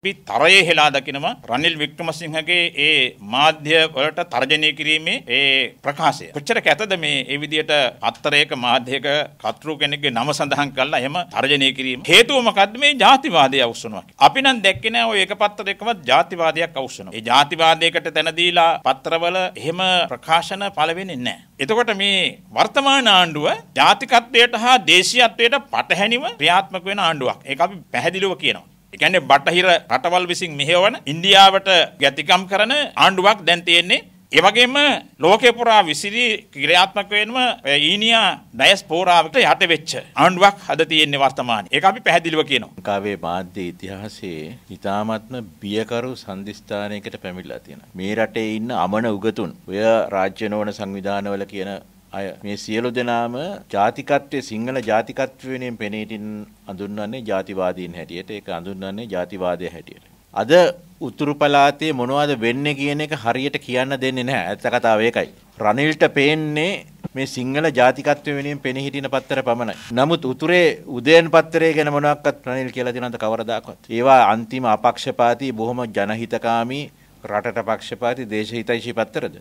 අපි තරයේ හෙලා දකිනවා රනිල් වික්‍රමසිංහගේ ඒ මාධ්‍ය වලට තර්ජනය කිරීමේ ඒ ප්‍රකාශය. කොච්චර කැතද මේ ඒ විදියට අත්තරයක මාධ්‍යයක කතෘ කෙනෙක්ගේ නම සඳහන් කරලා එහෙම තර්ජනය කිරීම. හේතුව මොකද්ද මේ ජාතිවාදය අවශ්‍යනවා කියලා. අපි නම් දැක්කේ නෑ ඔය එක පත්‍රයකවත් ජාතිවාදයක් අවශ්‍යනවා. ඒ ජාතිවාදයකට තැන දීලා පත්‍රවල එහෙම ප්‍රකාශන පළ වෙන්නේ නෑ. එතකොට මේ වර්තමාන ආණ්ඩුව ජාතිකත්වයට හා දේශීයත්වයට පටහැනිව ක්‍රියාත්මක වෙන ආණ්ඩුවක්. ඒක අපි පැහැදිලිව කියනවා. එකන්නේ බටහිර රටවල් විසින් මෙහෙවන ඉන්දියාවට ගැතිකම් කරන ආණ්ඩුවක් දැන් තියෙන්නේ. ඒ වගේම ලෝකේ පුරා විසිරී ක්‍රියාත්මක වෙනම ඊනියා ඩයස්පෝරාවට යට වෙච්ච ආණ්ඩුවක් අද තියෙන්නේ වර්තමානයේ. ඒක අපි පැහැදිලිව කියනවා. ලංකාවේ මාධ්‍ය ඉතිහාසයේ ඊ타මත්ම බියකරු සංදිස්ථානයකට පැමිණලා තියෙනවා. මේ රටේ ඉන්න අමන උගතුන් ඔය රාජ්‍ය නෝන සංවිධානවල කියන අය මේ සියලු දෙනාම ජාතිකත්වයේ සිංහල ජාතිකත්ව වෙනුවෙන් පෙනීටින් අඳුන්වන්නේ ජාතිවාදීන් හැටියට ඒක අඳුන්වන්නේ ජාතිවාදය හැටියට. අද උතුරු පළාතේ මොනවද වෙන්නේ කියන එක හරියට කියන්න දෙන්නේ නැහැ. ඇත්ත කතාව ඒකයි. රනිල්ට පේන්නේ මේ සිංහල ජාතිකත්වය වෙනුවෙන් පෙනී හිටින පත්තර පමණයි. නමුත් උතුරේ උදයන් පත්තරේ ගැන මොනවාක්වත් රනිල් කියලා දෙනවද කවරදාකවත්. ඒවා අන්තිම අපක්ෂපාතී බොහොම ජනහිතකාමී රටට පක්ෂපාති දේශහිතයිශී පත්තරද.